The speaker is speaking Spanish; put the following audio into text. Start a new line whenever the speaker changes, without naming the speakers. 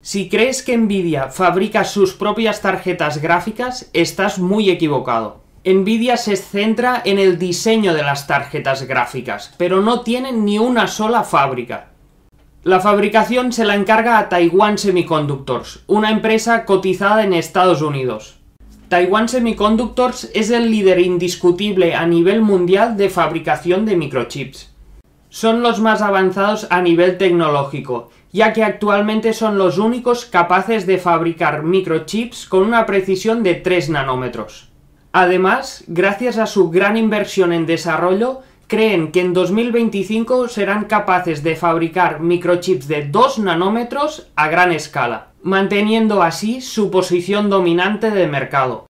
Si crees que Nvidia fabrica sus propias tarjetas gráficas, estás muy equivocado. Nvidia se centra en el diseño de las tarjetas gráficas, pero no tienen ni una sola fábrica. La fabricación se la encarga a Taiwan Semiconductors, una empresa cotizada en Estados Unidos. Taiwan Semiconductors es el líder indiscutible a nivel mundial de fabricación de microchips son los más avanzados a nivel tecnológico, ya que actualmente son los únicos capaces de fabricar microchips con una precisión de 3 nanómetros. Además, gracias a su gran inversión en desarrollo, creen que en 2025 serán capaces de fabricar microchips de 2 nanómetros a gran escala, manteniendo así su posición dominante de mercado.